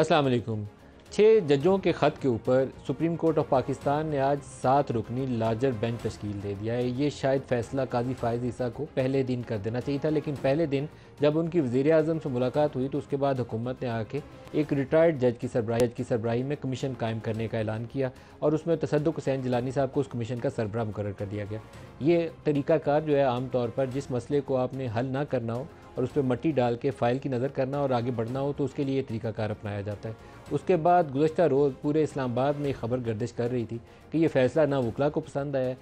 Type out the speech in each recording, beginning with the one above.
अस्सलाम वालेकुम छः जजों के ख़त के ऊपर सुप्रीम कोर्ट ऑफ पाकिस्तान ने आज सात रुकनी लार्जर बेंच तश्कील दे दिया है ये शायद फैसला काजी फ़ायज़ ईसा को पहले दिन कर देना चाहिए था लेकिन पहले दिन जब उनकी वजीर अजम से मुलाकात हुई तो उसके बाद हुकूमत ने आके एक रिटायर्ड जज की सरबराही जज की सरबराही में कमीशन कायम करने का ऐलान किया और उसमें तसदक हुसैन जिलानी साहब को उस कमीशन का सरबराह मुकर कर दिया गया ये तरीक़ाकार जो है आम तौर पर जिस मसले को आपने हल ना करना हो और उस पर मट्टी डाल के फ़ाइल की नज़र करना और आगे बढ़ना हो तो उसके लिए तरीकाकार अपनाया जाता है उसके बाद गुजशत रोज़ पूरे इस्लामाबाद में खबर गर्दिश कर रही थी कि ये फ़ैसला ना वकला को पसंद आया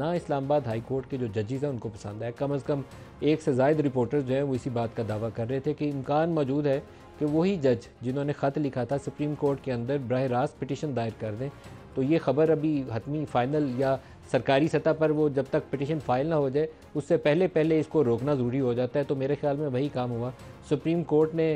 ना इस्लामाबाद हाई कोर्ट के जो जजेज़ हैं उनको पसंद आया कम अज़ कम एक से जायद रिपोर्टर्स जो हैं वो इसी बात का दावा कर रहे थे कि इम्कान मौजूद है कि वही जज जिन्होंने ख़त लिखा था सुप्रीम कोर्ट के अंदर बरह रास्त पिटिशन दायर कर दें तो ये खबर अभी हतमी फ़ाइनल या सरकारी सतह पर वो जब तक पटिशन फाइल ना हो जाए उससे पहले पहले इसको रोकना ज़रूरी हो जाता है तो मेरे ख्याल में वही काम हुआ सुप्रीम कोर्ट ने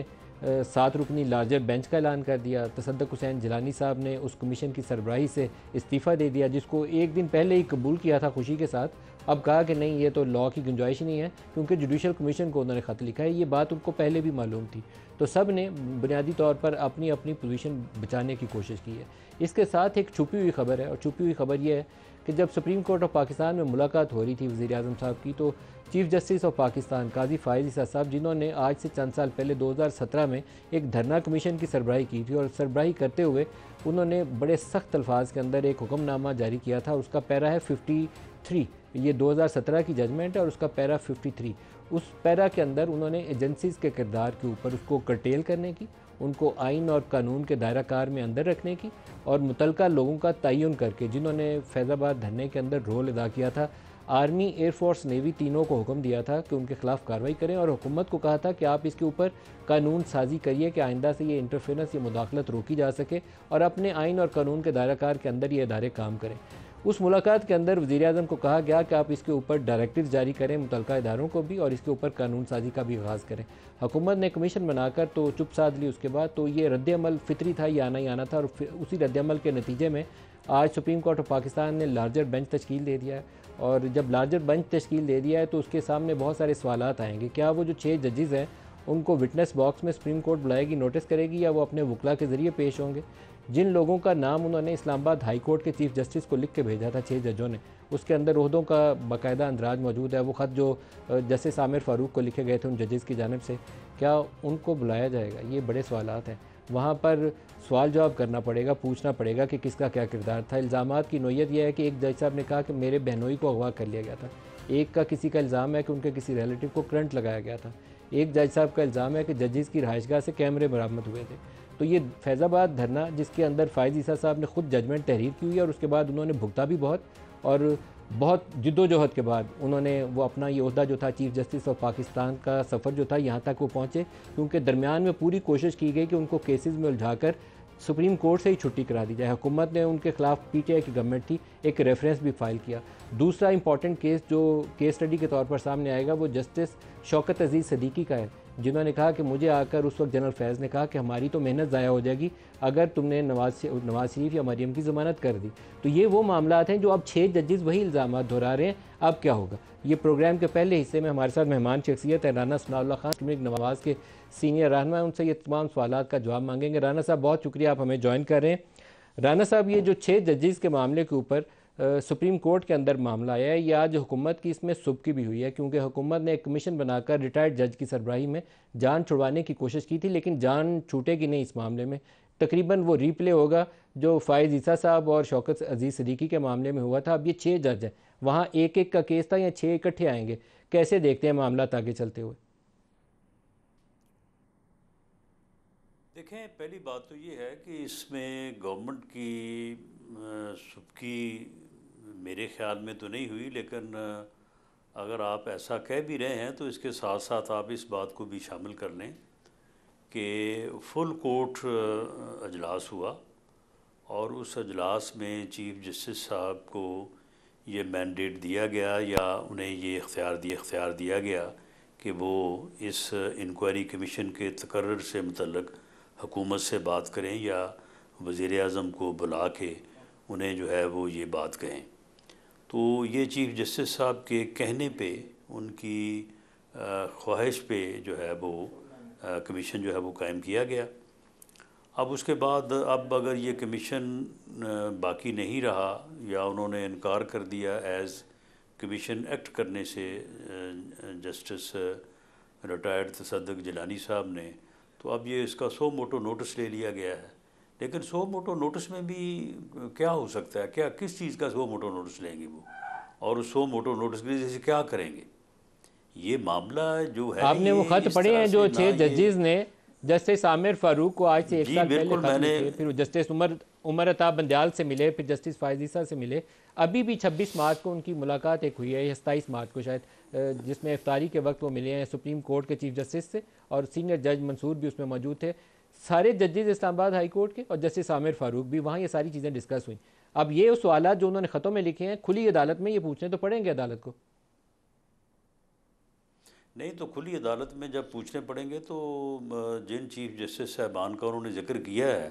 सात रुकनी लार्जर बेंच का ऐलान कर दिया तसदक हुसैन जिलानी साहब ने उस कमीशन की सरबराही से इस्तीफ़ा दे दिया जिसको एक दिन पहले ही कबूल किया था खुशी के साथ अब कहा कि नहीं ये तो लॉ की गुंजाइश नहीं है क्योंकि जुडिशल कमीशन को उन्होंने ख़त लिखा है ये बात उनको पहले भी मालूम थी तो सब ने बुनियादी तौर पर अपनी अपनी पोजीशन बचाने की कोशिश की है इसके साथ एक छुपी हुई खबर है और छुपी हुई खबर यह है कि जब सुप्रीम कोर्ट ऑफ पाकिस्तान में मुलाकात हो रही थी वज़ी अजम साहब की तो chief justice of Pakistan Qazi Faez Isa साहब जिन्होंने आज से चंद साल पहले 2017 में एक धरना कमीशन की सरबराही की थी और सरबराही करते हुए उन्होंने बड़े सख्त अल्फाज के अंदर एक हुक्मनामा जारी किया था उसका पैरा है 53 ये 2017 की जजमेंट है और उसका पैरा 53 उस पैरा के अंदर उन्होंने एजेंसीज़ के किरदार के ऊपर उसको कर्टेल करने की उनको आइन और कानून के दायरा कार में अंदर रखने की और मुतलका लोगों का तयन करके जिन्होंने फैज़ाबाद धरने के अंदर रोल अदा किया था आर्मी एयरफोर्स नेवी तीनों को हुक्म दिया था कि उनके खिलाफ कार्रवाई करें और हुकूमत को कहा था कि आप इसके ऊपर कानून साजी करिए कि आइंदा से ये इंटरफेरेंस या मुदाखलत रोकी जा सके और अपने आइन और कानून के दायरा कार के अंदर ये इदारे काम करें उस मुलाकात के अंदर वजीर अजम को कहा गया कि आप इसके ऊपर डायरेक्टिव जारी करें मुतल इदारों को भी और इसके ऊपर कानून साजी का भी आगाज़ करें हुकूमत ने कमीशन बनाकर तो चुप साध ली उसके बाद तो ये रद्दमल फितरी था ये आना ही आना था और उसी रद्दमल के नतीजे में आज सुप्रीम कोर्ट ऑफ पाकिस्तान ने लार्जर बेंच तश्कील दे दिया है और जब लार्जर बेंच तश्कील दे दिया है तो उसके सामने बहुत सारे सवाल आएंगे क्या वो जो छः जजेज़ हैं उनको विटनेस बॉक्स में सुप्रीम कोर्ट बुलाएगी नोटिस करेगी या वो अपने वकला के ज़रिए पेश होंगे जिन लोगों का नाम उन्होंने इस्लामाबाद हाईकोर्ट के चीफ जस्टिस को लिख के भेजा था छः जजों ने उसके अंदर उहदों का बाकायदा अंदराज मौजूद है वो ख़त जो जस्टिस आमिर फ़ारूक को लिखे गए थे उन जजेस की जानब से क्या उनको बुलाया जाएगा ये बड़े सवाल हैं वहाँ पर सवाल जवाब करना पड़ेगा पूछना पड़ेगा कि किसका क्या किरदार था इल्ज़ाम की नोयत यह है कि एक जज साहब ने कहा कि मेरे बहनोई को अगवा कर लिया गया था एक का किसी का इल्ज़ाम है कि उनके किसी रिलेटिव को करंट लगाया गया था एक जज साहब का इल्ज़ाम है कि जजेस की रहायशगाह से कैमरे बरामद हुए थे तो ये फैज़ाबाद धरना जिसके अंदर फ़ायज़ ईसा साहब ने खुद जजमेंट तहरीर की हुई और उसके बाद उन्होंने भुगता भी बहुत और बहुत जद्दोजहद के बाद उन्होंने वो अपना ये अहदा जो था चीफ़ जस्टिस ऑफ पाकिस्तान का सफ़र जो था यहाँ तक वो पहुँचे क्योंकि दरमियान में पूरी कोशिश की गई कि उनको केसेस में उलझा कर सुप्रीम कोर्ट से ही छुट्टी करा दी जाए हुकूमत ने उनके खिलाफ पीटीआई की गवर्नमेंट थी एक रेफरेंस भी फाइल किया दूसरा इंपॉर्टेंट केस जो केस स्टडी के तौर पर सामने आएगा वो जस्टिस शौकत अजीज़ सदीकी का है जिन्होंने कहा कि मुझे आकर उस वक्त जनरल फैज़ ने कहा कि हमारी तो मेहनत ज़ाया हो जाएगी अगर तुमने नवाज नवाज शरीफ या मरीम की ज़मानत कर दी तो ये वो मामला हैं जो अब छः जजेस वही इल्ज़ाम दोहरा रहे हैं अब क्या होगा ये प्रोग्राम के पहले हिस्से में हमारे साथ मेहमान शख्सियत है राना सनाउल्ला खान तुम्हें नवाज के सीनियर रहनमा उनसे ये तमाम सवाल का जवाब मांगेंगे राना साहब बहुत शुक्रिया आप हमें ज्वाइन कर रहे हैं राना साहब ये जो छः जजेस के मामले के ऊपर सुप्रीम कोर्ट के अंदर मामला आया है या आज हुकूमत की इसमें सुबकी भी हुई है क्योंकि हुकूमत ने एक कमीशन बनाकर रिटायर्ड जज की सरबराही में जान छुड़वाने की कोशिश की थी लेकिन जान छूटेगी नहीं इस मामले में तकरीबन वो रीप्ले होगा जो फ़ायज़ ईसा साहब और शौकत अजीज़ सदीकी के मामले में हुआ था अब ये छः जज हैं वहाँ एक एक का केस था या छः इकट्ठे आएंगे कैसे देखते हैं मामला आगे चलते हुए देखें पहली बात तो ये है कि इसमें गवर्नमेंट की सबकी मेरे ख्याल में तो नहीं हुई लेकिन अगर आप ऐसा कह भी रहे हैं तो इसके साथ साथ आप इस बात को भी शामिल कर लें कि फुल कोर्ट अजलास हुआ और उस अजलास में चीफ जस्टिस साहब को ये मैंडेट दिया गया या उन्हें ये इख्तियार दिया इख्तियार दिया गया कि वो इस इंक्वायरी कमीशन के तकर्र से मतलब हुकूमत से बात करें या वज़ी अजम को बुला के उन्हें जो है वो ये बात कहें तो ये चीफ जस्टिस साहब के कहने पे उनकी ख्वाहिश पे जो है वो कमीशन जो है वो कायम किया गया अब उसके बाद अब अगर ये कमीशन बाकी नहीं रहा या उन्होंने इनकार कर दिया एज़ कमीशन एक्ट करने से जस्टिस रिटायर्ड तसदक जलानी साहब ने तो अब ये इसका सो मोटो नोटिस ले लिया गया है लेकिन सो मोटो नोटिस में भी क्या हो सकता है क्या किस चीज़ का सो मोटो नोटिस लेंगे वो और उस सो मोटो नोटिस के लिए जैसे क्या करेंगे ये मामला जो है आपने वो खत पढ़े हैं जो छह जजेस ने जस्टिस आमिर फारूक को आज से एक साल पहले मैंने फिर जस्टिस उमर उमर अताब बंदयाल से मिले फिर जस्टिस फायजीसा से मिले अभी भी 26 मार्च को उनकी मुलाकात एक हुई है सत्ताईस मार्च को शायद जिसमें इफ्तारी के वक्त वो मिले हैं सुप्रीम कोर्ट के चीफ जस्टिस से और सीनियर जज मंसूर भी उसमें मौजूद थे सारे जजेज इस्लामाबाद हाई कोर्ट के और जस्टिस आमिर फारूक भी वहाँ ये सारी चीज़ें डिस्कस हुई अब ये सवाल जो उन्होंने ख़तों में लिखे हैं खुली अदालत में ये पूछने तो पड़ेंगे अदालत को नहीं तो खुली अदालत में जब पूछने पड़ेंगे तो जिन चीफ जस्टिस साहबान का उन्होंने जिक्र किया है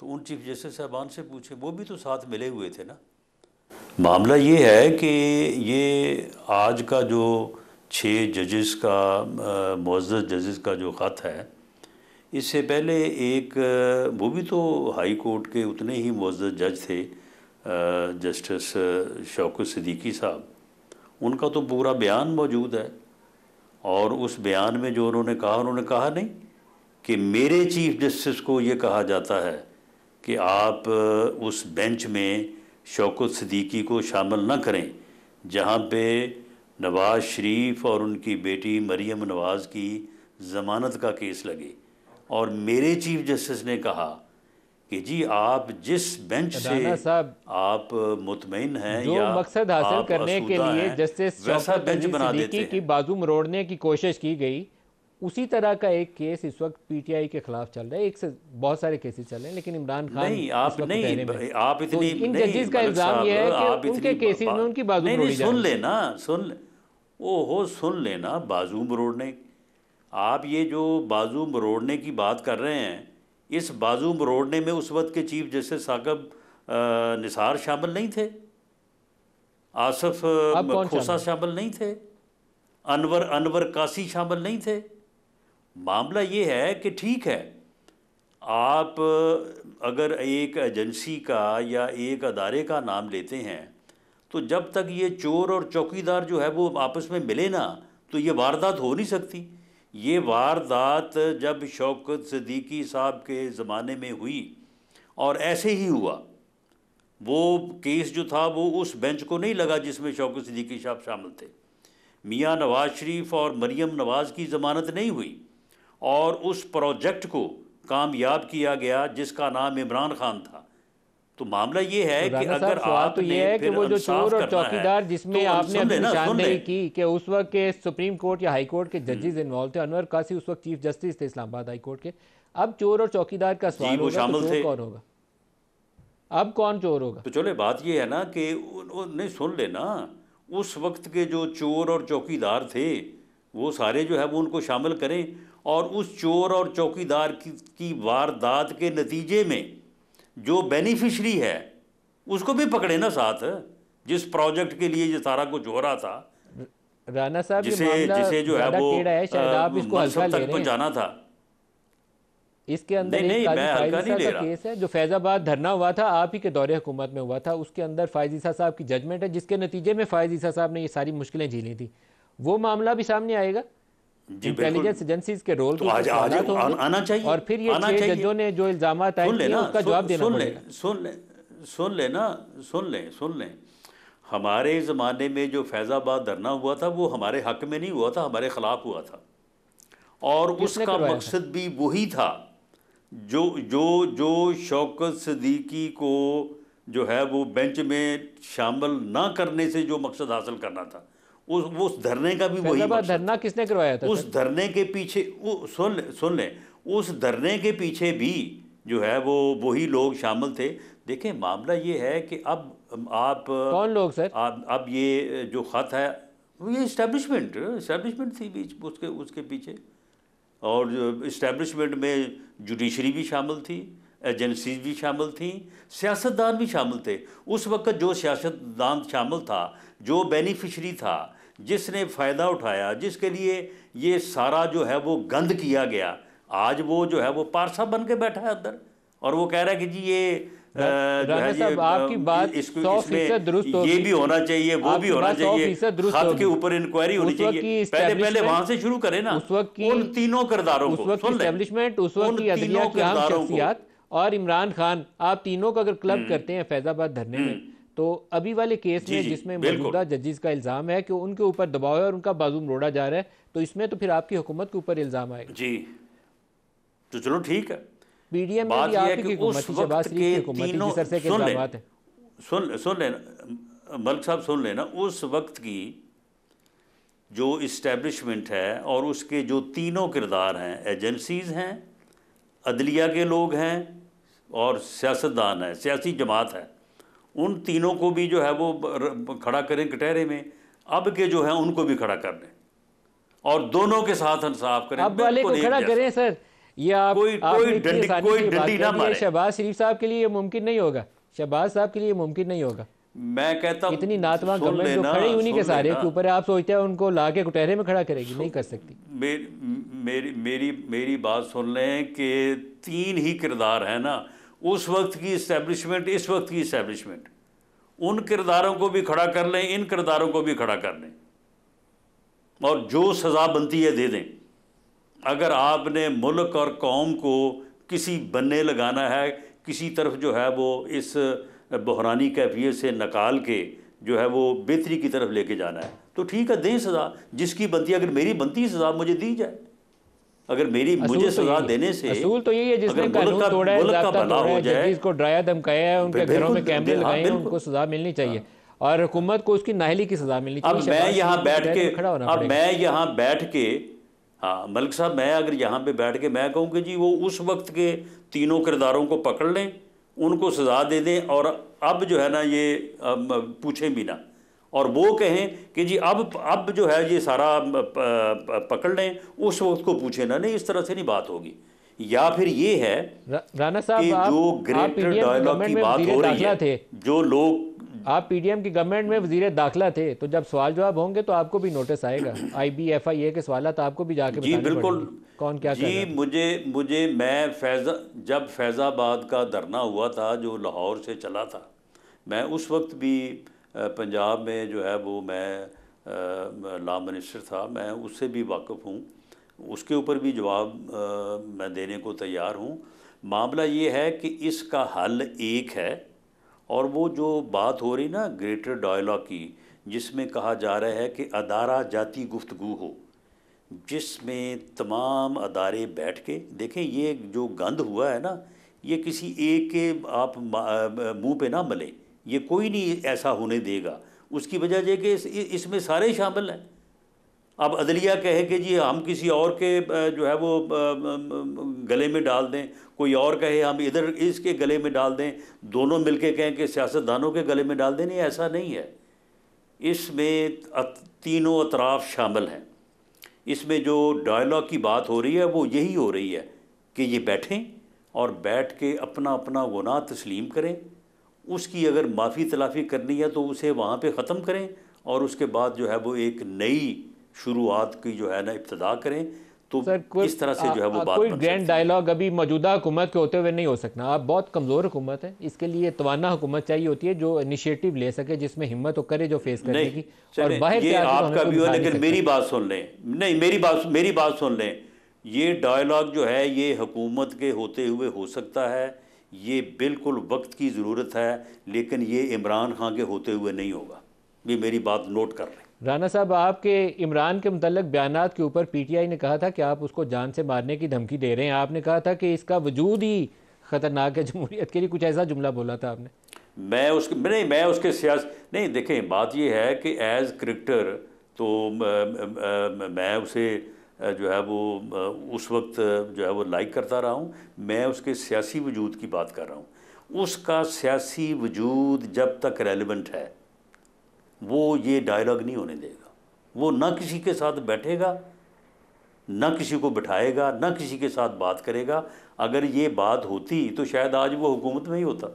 तो उन चीफ जस्टिस साहबान से पूछे वो भी तो साथ मिले हुए थे ना मामला ये है कि ये आज का जो छः जजेस का मुआज़ जजेस का जो ख़त है इससे पहले एक वो भी तो हाई कोर्ट के उतने ही मज़्ज़ जज थे जस्टिस शौकत सदीकी साहब उनका तो पूरा बयान मौजूद है और उस बयान में जो उन्होंने कहा उन्होंने कहा नहीं कि मेरे चीफ जस्टिस को ये कहा जाता है कि आप उस बेंच में शौकत सदीकी को शामिल ना करें जहाँ पे नवाज़ शरीफ और उनकी बेटी मरियम नवाज़ की ज़मानत का केस लगे और मेरे चीफ जस्टिस ने कहा कि जी आप जिस बेंच से आप मुतमिन हैं जो या मकसद हासिल करने के लिए जस्टिस वैसा बेंच बना देते की बाजू मरोड़ने की कोशिश की गई उसी तरह का एक केस इस वक्त पीटीआई के खिलाफ चल रहा है एक से बहुत सारे केसेस चल रहे हैं लेकिन इमरान खान नहीं आप नहीं आप तो इतनी तो इन जजेस का इल्जाम यह है कि उनके केसेस में उनकी बाजू नहीं, नहीं सुन लेना सुन ओ हो सुन लेना बाजू मरोड़ने आप ये जो बाजू मरोड़ने की बात कर रहे हैं इस बाजू मरोड़ने में उस वक्त के चीफ जस्टिस साकब निसार शामिल नहीं थे आसफ खोसा शामिल नहीं थे अनवर अनवर कासी शामिल नहीं थे मामला ये है कि ठीक है आप अगर एक एजेंसी का या एक अदारे का नाम लेते हैं तो जब तक ये चोर और चौकीदार जो है वो आपस में मिले ना तो ये वारदात हो नहीं सकती ये वारदात जब शौकत सदीकी साहब के ज़माने में हुई और ऐसे ही हुआ वो केस जो था वो उस बेंच को नहीं लगा जिसमें शौकत सदीकी साहब शामिल थे मियाँ नवाज शरीफ और मरियम नवाज़ की ज़मानत नहीं हुई और उस प्रोजेक्ट को कामयाब किया गया जिसका नाम इमरान खान था तो मामला ये है तो कि अगर आप तो ये है कि वो जो चोर और चौकीदार जिसमें तो आपने निशानदेही की कि उस वक्त के सुप्रीम कोर्ट या हाई कोर्ट के हम्म। जजेस इन्वॉल्व थे अनवर कासी उस वक्त चीफ जस्टिस थे इस्लामाबाद हाई कोर्ट के अब चोर और चौकीदार का सवाल होगा तो थे कौन होगा अब कौन चोर होगा तो चले बात ये है ना कि नहीं सुन लेना उस वक्त के जो चोर और चौकीदार थे वो सारे जो है वो उनको शामिल करें और उस चोर और चौकीदार की वारदात के नतीजे में जो बेनिफिशरी है उसको भी पकड़े ना साथ जिस प्रोजेक्ट के लिए ये सारा कुछ हो रहा था राणा साहब जिसे जिसे जो है वो है, शायद तो जाना था इसके अंदर नहीं, नहीं, मैं हल्का नहीं ले रहा केस है जो फैजाबाद धरना हुआ था आप ही के दौरे हुकूमत में हुआ था उसके अंदर फायज ईसा साहब की जजमेंट है जिसके नतीजे में फायज ईसा साहब ने ये सारी मुश्किलें झेली थी वो मामला भी सामने आएगा इंटेलिजेंस एजेंसीज के रोल तो आज आज तो आना चाहिए और फिर ये जजों ने जो इल्जाम आए हैं उसका जवाब देना सुन ले सुन ले सुन ले ना सुन ले सुन ले हमारे ज़माने में जो फैज़ाबाद धरना हुआ था वो हमारे हक में नहीं हुआ था हमारे ख़िलाफ़ हुआ था और उसका मकसद भी वही था जो जो जो शौकत सदीकी को जो है वो बेंच में शामिल ना करने से जो मकसद हासिल करना था उस वो उस धरने का भी वही धरना किसने करवाया था उस धरने के पीछे वो सुन सुन लें उस धरने के पीछे भी जो है वो वही लोग शामिल थे देखें मामला ये है कि अब आप कौन लोग सर आप अब ये जो ख़त है ये इस्टेब्लिशमेंट इस्टेब्लिशमेंट थी बीच उसके उसके पीछे और इस्टेब्लिशमेंट में जुडिशरी भी शामिल थी एजेंसीज भी शामिल थी सियासतदान भी शामिल थे उस वक्त जो सियासतदान शामिल था जो बेनिफिशरी था जिसने फ़ायदा उठाया जिसके लिए ये सारा जो है वो गंद किया गया आज वो जो है वो पारसा बन के बैठा है अंदर और वो कह रहा है कि जी ये आपकी बात सौ फीसद दुरुस्त ये भी होना चाहिए वो भी होना चाहिए खत के ऊपर इंक्वायरी होनी चाहिए पहले पहले वहां से शुरू करें ना उस वक्त की उन तीनों किरदारों उस वक्त एस्टेब्लिशमेंट उस वक्त की अदलिया की अहम शख्सियात और इमरान खान आप तीनों को अगर क्लब हम्म। करते हैं फैजाबाद धरने में हम्म। तो अभी वाले केस में जिसमें मौजूदा जजिस का इल्ज़ाम है कि उनके ऊपर दबाव है और उनका बाजू रोड़ा जा रहा है तो इसमें तो फिर आपकी हुकूमत के ऊपर इल्ज़ाम आएगा जी तो चलो ठीक है पीडीएम मलिक साहब सुन लेना उस वक्त की जो इस्टेब्लिशमेंट है और उसके जो तीनों किरदार हैं एजेंसीज हैं अदलिया के लोग हैं और सियासतदान है सियासी जमात है उन तीनों को भी जो है वो खड़ा करें कटहरे में अब के जो है उनको भी खड़ा कर दें और दोनों के साथ इंसाफ करें अब वाले को खड़ा करें सर या कोई कोई डंडी कोई डंडी ना मारे शहबाज शरीफ साहब के लिए ये मुमकिन नहीं होगा शहबाज साहब के लिए मुमकिन नहीं होगा मैं कहता हूँ इतनी नातवा गवर्नमेंट जो खड़े उन्हीं के सारे के ऊपर आप सोचते हैं उनको ला के कुटेरे में खड़ा करेगी नहीं कर सकती मेरी मेरी मेरी बात सुन लें कि तीन ही किरदार है ना उस वक्त की इस्टेब्लिशमेंट इस वक्त की इस्टेब्लिशमेंट उन किरदारों को भी खड़ा कर लें इन किरदारों को भी खड़ा कर लें और जो सज़ा बनती है दे दें अगर आपने मुल्क और कौम को किसी बनने लगाना है किसी तरफ जो है वो इस बहरानी कैफियत से निकाल के जो है वो बेहतरी की तरफ लेके जाना है तो ठीक है दें सज़ा जिसकी बनती है अगर मेरी बनती सज़ा मुझे दी जाए अगर मेरी मुझे तो सजा तो देने से असूल तो यही है जिसने कानून तोड़ा है जाब्ता तोड़ा है जजीज को डराया धमकाया है तो उनके घरों में कैमरे लगाए हैं उनको सजा मिलनी चाहिए और हुकूमत को उसकी नाहली की सजा मिलनी चाहिए अब मैं यहाँ बैठ के अब मैं यहाँ बैठ के हाँ मलिक साहब मैं अगर यहाँ पे बैठ के मैं कहूँ कि जी वो उस वक्त के तीनों किरदारों को पकड़ लें उनको सजा दे दें और अब जो है ना ये पूछें भी ना और वो कहें कि जी अब अब जो है ये सारा पकड़ लें उस वक्त को पूछे ना नहीं इस तरह से नहीं बात होगी या फिर ये है राणा साहब जो ग्रेटर डायलॉग की बात हो रही है थे। जो लोग आप पीडीएम की गवर्नमेंट में वजीर दाखला थे तो जब सवाल जवाब होंगे तो आपको भी नोटिस आएगा आई बी एफ आई ए के सवाल तो आपको भी जाके जी बिल्कुल कौन क्या जी मुझे मुझे मैं फैजा जब फैज़ाबाद का धरना हुआ था जो लाहौर से चला था मैं उस वक्त भी पंजाब में जो है वो मैं ला मिनिस्टर था मैं उससे भी वाकफ़ हूँ उसके ऊपर भी जवाब मैं देने को तैयार हूँ मामला ये है कि इसका हल एक है और वो जो बात हो रही ना ग्रेटर डायलॉग की जिसमें कहा जा रहा है कि अदारा जाति गुफ्तगु हो जिसमें तमाम अदारे बैठ के देखें ये जो गंद हुआ है ना ये किसी एक के आप मुंह पे ना मलें ये कोई नहीं ऐसा होने देगा उसकी वजह यह कि इस, इसमें सारे शामिल हैं अब अदलिया कहे कि जी हम किसी और के जो है वो गले में डाल दें कोई और कहे हम इधर इसके गले में डाल दें दोनों मिलके कहें कि सियासतदानों के गले में डाल दें नहीं ऐसा नहीं है इसमें तीनों अतराफ शामिल हैं इसमें जो डायलॉग की बात हो रही है वो यही हो रही है कि ये बैठें और बैठ के अपना अपना गुनाह तस्लीम करें उसकी अगर माफ़ी तलाफ़ी करनी है तो उसे वहाँ पर ख़त्म करें और उसके बाद जो है वो एक नई शुरुआत की जो है ना इब्तदा करें तो सर, इस तरह से जो है वो बात कोई ग्रैंड डायलॉग अभी मौजूदा हुकूमत के होते हुए नहीं हो सकना आप बहुत कमज़ोर हुकूमत है इसके लिए तोाना हुकूमत चाहिए होती है जो इनिशिएटिव ले सके जिसमें हिम्मत हो करे जो फेस करने की और बाहर ये आपका भी हो लेकिन मेरी बात सुन लें नहीं मेरी बात मेरी बात सुन लें ये डायलॉग जो है ये हुकूमत के होते हुए हो सकता है ये बिल्कुल वक्त की ज़रूरत है लेकिन ये इमरान खान के होते हुए नहीं होगा ये मेरी बात नोट कर हैं राना साहब आपके इमरान के मतलब बयान के ऊपर पी टी आई ने कहा था कि आप उसको जान से मारने की धमकी दे रहे हैं आपने कहा था कि इसका वजूद ही ख़तरनाक है जमहूरीत के लिए कुछ ऐसा जुमला बोला था आपने मैं उसके नहीं मैं उसके सियास नहीं देखें बात यह है कि एज़ क्रिकेटर तो मैं उसे जो है वो उस वक्त जो है वो लाइक करता रहा हूँ मैं उसके सियासी वजूद की बात कर रहा हूँ उसका सियासी वजूद जब तक रेलिवेंट है वो ये डायलॉग नहीं होने देगा वो ना किसी के साथ बैठेगा ना किसी को बिठाएगा ना किसी के साथ बात करेगा अगर ये बात होती तो शायद आज वो हुकूमत में ही होता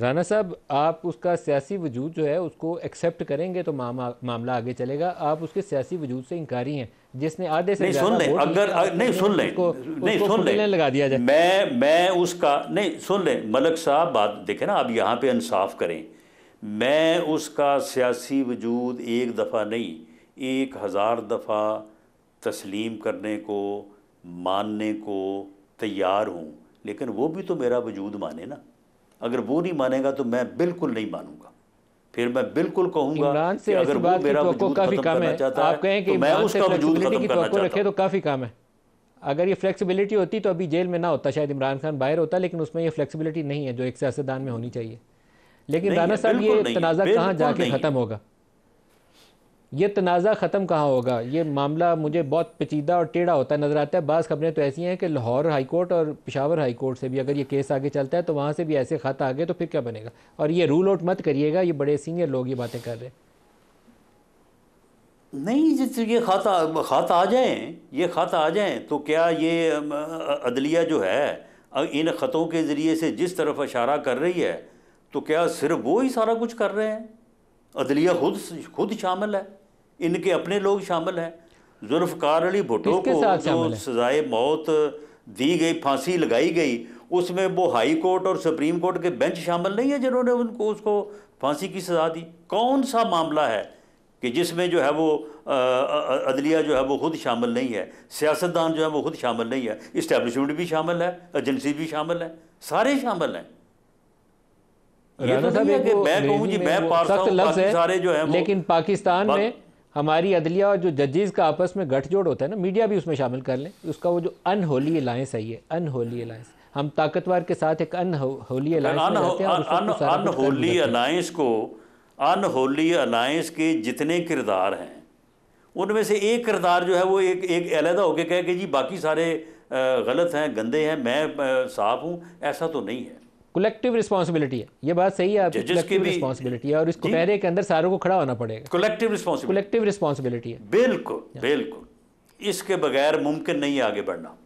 राना साहब आप उसका सियासी वजूद जो है उसको एक्सेप्ट करेंगे तो मामा, मामला आगे चलेगा आप उसके सियासी वजूद से इंकारी हैं जिसने आधे से नहीं सुन लें अगर नहीं, सुन लें नहीं सुन लें लगा दिया जाए मैं मैं उसका नहीं सुन लें मलक साहब बात देखें ना आप यहाँ पे इंसाफ करें मैं उसका सियासी वजूद एक दफ़ा नहीं एक हज़ार दफ़ा तस्लीम करने को मानने को तैयार हूँ लेकिन वो भी तो मेरा वजूद माने ना अगर वो नहीं मानेगा तो मैं बिल्कुल नहीं मानूंगा फिर मैं बिल्कुल कहूंगा कि अगर वो मेरा तो वजूद काफी कम है आप कहें कि तो मैं उसका वजूद खत्म करना चाहता तो काफी काम है अगर ये फ्लेक्सिबिलिटी होती तो अभी जेल में ना होता शायद इमरान खान बाहर होता लेकिन उसमें ये फ्लेक्सिबिलिटी नहीं है जो एक सियासतदान में होनी चाहिए लेकिन राना साहब ये तनाज़ा कहाँ जाके ख़त्म होगा ये तनाज़ा ख़त्म कहाँ होगा ये मामला मुझे बहुत पेचीदा और टेढ़ा होता नज़र आता है बास खबरें तो ऐसी हैं कि लाहौर हाई कोर्ट और पिशावर हाई कोर्ट से भी अगर ये केस आगे चलता है तो वहाँ से भी ऐसे ख़त आ गए तो फिर क्या बनेगा और ये रूल आउट मत करिएगा ये बड़े सीनियर लोग ये बातें कर रहे हैं नहीं जिस ये खाता खत आ जाएं ये खत आ जाएं तो क्या ये अदलिया जो है इन ख़तों के ज़रिए से जिस तरफ इशारा कर रही है तो क्या सिर्फ वो ही सारा कुछ कर रहे हैं अदलिया खुद खुद शामिल है इनके अपने लोग शामिल हैं जुल्फकार अली भुट्टो को जो सजाए मौत दी गई फांसी लगाई गई उसमें वो हाई कोर्ट और सुप्रीम कोर्ट के बेंच शामिल नहीं है जिन्होंने उनको उसको फांसी की सज़ा दी कौन सा मामला है कि जिसमें जो है वो अदलिया जो है वो खुद शामिल नहीं है सियासतदान जो है वो खुद शामिल नहीं है इस्टेबलिशमेंट भी शामिल है एजेंसी भी शामिल है सारे शामिल हैं ये तो नहीं है कि तो मैं कहूँ जी मैं पारसा सारे जो है लेकिन पाकिस्तान में हमारी अदलिया और जो जजेज़ का आपस में गठजोड़ होता है ना मीडिया भी उसमें शामिल कर लें उसका वो जो अनहोली अलायंस है ये अनहोली अलायंस हम ताकतवर के साथ एक अनहोली अलायंस अनहोली अलायंस को अनहोली अलायंस के जितने किरदार हैं उनमें से एक किरदार जो है वो एक एक अलहदा होकर कहे कि जी बाकी सारे गलत हैं गंदे हैं मैं साफ हूँ ऐसा तो नहीं है कलेक्टिव रिस्पॉन्सिबिलिटी है ये बात सही है आपकी कलेक्टिव रिस्पॉन्सिबिलिटी है और इस कुटेरे के अंदर सारों को खड़ा होना पड़ेगा कलेक्टिव कलेक्टिव रिस्पॉन्सिबिलिटी है बिल्कुल बिल्कुल इसके बगैर मुमकिन नहीं है आगे बढ़ना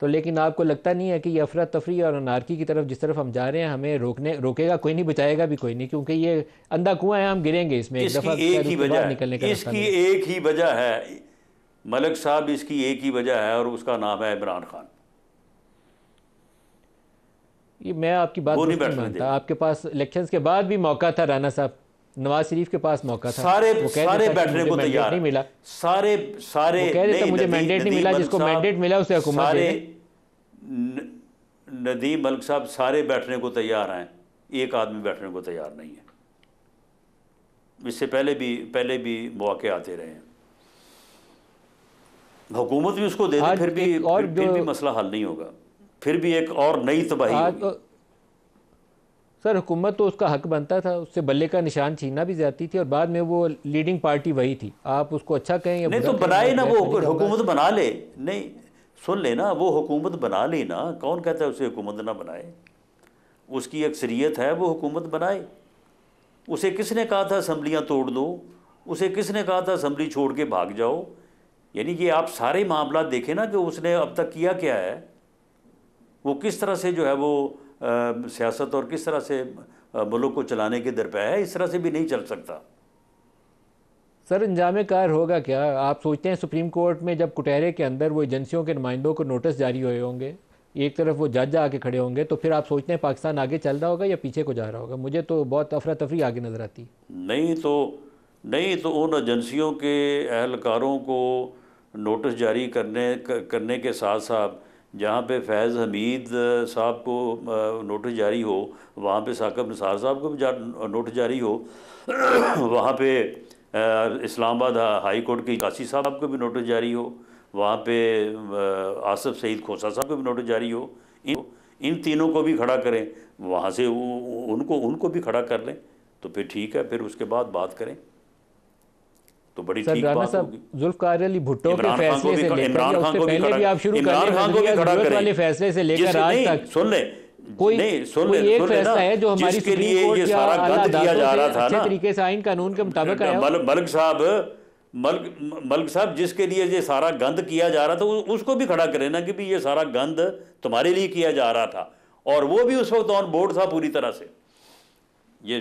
तो लेकिन आपको लगता नहीं है कि ये अफरा तफरी और अनारकी की तरफ जिस तरफ हम जा रहे हैं हमें रोकने रोकेगा कोई नहीं बचाएगा भी कोई नहीं क्योंकि ये अंधा कुआं है हम गिरेंगे इसमें एक दफ़ा एक ही वजह निकलने का इसकी एक ही वजह है मलिक साहब इसकी एक ही वजह है और उसका नाम है इमरान खान ये मैं आपकी बात नहीं बैठ मानता आपके पास इलेक्शंस के बाद भी मौका था राना साहब नवाज शरीफ के पास मौका था सारे सारे बैठने को तैयार नहीं मिला सारे सारे कह रहे थे मुझे मैंडेट नहीं मिला जिसको मैंडेट मिला उसे हुकूमत दे नदीम मलिक साहब सारे बैठने को तैयार हैं एक आदमी बैठने को तैयार नहीं है इससे पहले भी पहले भी मौके आते रहे हैं हुकूमत भी उसको दे दे फिर भी और फिर भी मसला हल नहीं होगा फिर भी एक और नई तबाही हाँ, तो, सर हुकूमत तो उसका हक बनता था उससे बल्ले का निशान छीनना भी जाती थी और बाद में वो लीडिंग पार्टी वही थी आप उसको अच्छा कहें या नहीं तो बनाए ना वो तो हुकूमत बना ले नहीं सुन लेना वो हुकूमत बना लेना कौन कहता है उसे हुकूमत ना बनाए उसकी अक्सरियत है वो हुकूमत बनाए उसे किसने कहा था असम्बलियाँ तोड़ दो उसे किसने कहा था असम्बली छोड़ के भाग जाओ यानी कि आप सारे मामला देखें ना कि उसने अब तक किया क्या है वो किस तरह से जो है वो सियासत और किस तरह से मुल्क को चलाने के दर पर है इस तरह से भी नहीं चल सकता सर अंजाम कार होगा क्या आप सोचते हैं सुप्रीम कोर्ट में जब कुटेरे के अंदर वो एजेंसियों के नुमाइंदों को नोटिस जारी हुए होंगे एक तरफ वो जज आके खड़े होंगे तो फिर आप सोचते हैं पाकिस्तान आगे चल रहा होगा या पीछे को जा रहा होगा मुझे तो बहुत अफरा तफरी आगे नज़र आती नहीं तो नहीं तो उन एजेंसियों के अहलकारों को नोटिस जारी करने करने के साथ साथ जहाँ पे फैज़ हमीद साहब को नोटिस जारी हो वहाँ पे साकब निसार साहब को भी नोटिस जारी हो वहाँ पे इस्लामाबाद हाई कोर्ट के काशी साहब को भी नोटिस जारी हो वहाँ पे आसफ़ सईद खोसा साहब को भी नोटिस जारी हो इन इन तीनों को भी खड़ा करें वहाँ से उनको उनको भी खड़ा कर लें तो फिर ठीक है फिर उसके बाद बात करें तो बड़ी ठीक बात होगी जुल्फकार अली भुट्टो के फैसले से लेकर इमरान खान को भी पहले भी आप शुरू इमरान खान को भी खड़ा करें वाले फैसले से लेकर आज तक सुन ले कोई नहीं सुन ले एक फैसला है जो हमारी के लिए ये सारा गंद दिया जा रहा था ना तरीके से आईन कानून के मुताबिक आया मलक साहब मलक मलक साहब जिसके लिए ये सारा गंद किया जा रहा था उसको भी खड़ा करें ना कि भी ये सारा गंद तुम्हारे लिए किया जा रहा था और वो भी उस वक्त ऑन बोर्ड था पूरी तरह से ये